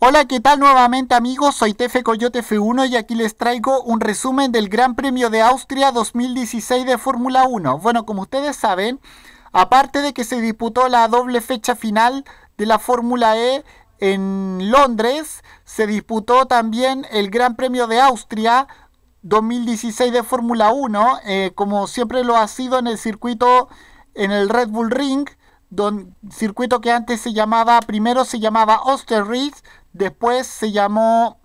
Hola, ¿qué tal nuevamente amigos? Soy Tefe Coyote F1 y aquí les traigo un resumen del Gran Premio de Austria 2016 de Fórmula 1. Bueno, como ustedes saben, aparte de que se disputó la doble fecha final de la Fórmula E en Londres, se disputó también el Gran Premio de Austria 2016 de Fórmula 1, eh, como siempre lo ha sido en el circuito, en el Red Bull Ring, circuito que antes se llamaba, primero se llamaba Austerlitz, Después se llamó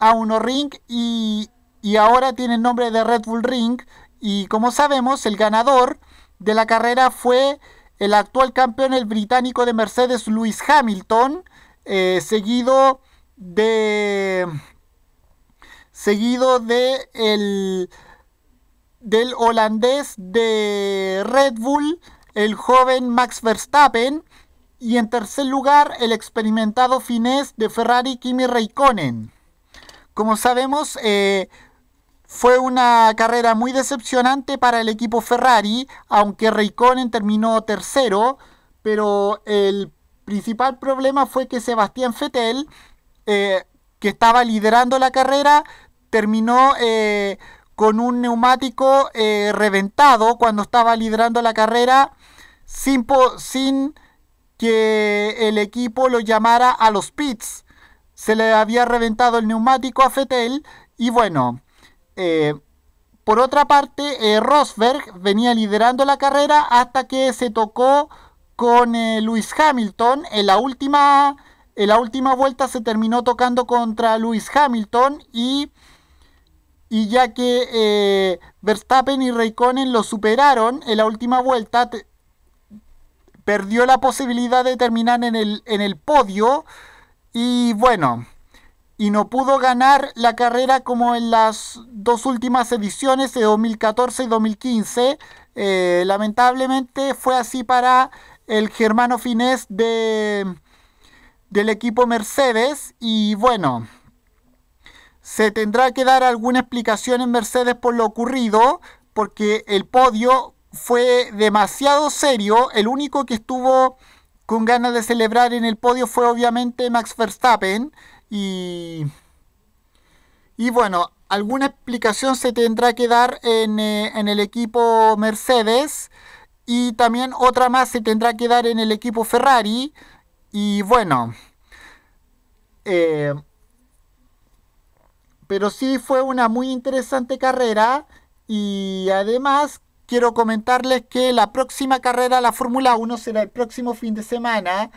A1 Ring y, y ahora tiene el nombre de Red Bull Ring. Y como sabemos, el ganador de la carrera fue el actual campeón, el británico de Mercedes, Lewis Hamilton, eh, seguido de seguido de el del holandés de Red Bull, el joven Max Verstappen, y en tercer lugar, el experimentado finés de Ferrari Kimi Raikkonen. Como sabemos, eh, fue una carrera muy decepcionante para el equipo Ferrari, aunque Raikkonen terminó tercero, pero el principal problema fue que Sebastián Vettel, eh, que estaba liderando la carrera, terminó eh, con un neumático reventado cuando estaba liderando la carrera sin, sin que el equipo lo llamara a los pits. Se le había reventado el neumático a Fettel y bueno, eh, por otra parte, eh, Rosberg venía liderando la carrera hasta que se tocó con eh, Luis Hamilton. En la, última, en la última vuelta se terminó tocando contra Luis Hamilton y, y ya que Verstappen y Raikkonen lo superaron en la última vuelta, perdió la posibilidad de terminar en el, en el podio y bueno, y no pudo ganar la carrera como en las dos últimas ediciones de 2014 y 2015. Eh, lamentablemente fue así para el germano finés de, del equipo Mercedes y bueno, se tendrá que dar alguna explicación en Mercedes por lo ocurrido porque el podio fue demasiado serio. El único que estuvo con ganas de celebrar en el podio fue obviamente Max Verstappen. Y, y bueno, alguna explicación se tendrá que dar en, eh, el equipo Mercedes. Y también otra más se tendrá que dar en el equipo Ferrari. Y bueno. Eh, pero sí fue una muy interesante carrera. Y además quiero comentarles que la próxima carrera, la Fórmula 1, será el próximo fin de semana,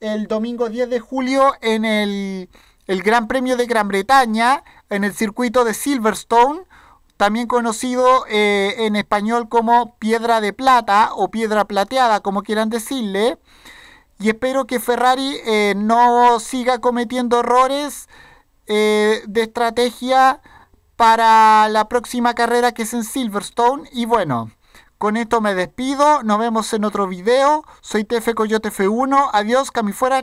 el domingo 10 de julio, en el, Gran Premio de Gran Bretaña, en el circuito de Silverstone, también conocido eh, en español como Piedra de Plata o Piedra Plateada, como quieran decirle. Y espero que Ferrari eh, no siga cometiendo errores eh, de estrategia para la próxima carrera que es en Silverstone. Y bueno, con esto me despido. Nos vemos en otro video. Soy TF Coyote F1. Adiós, fuera.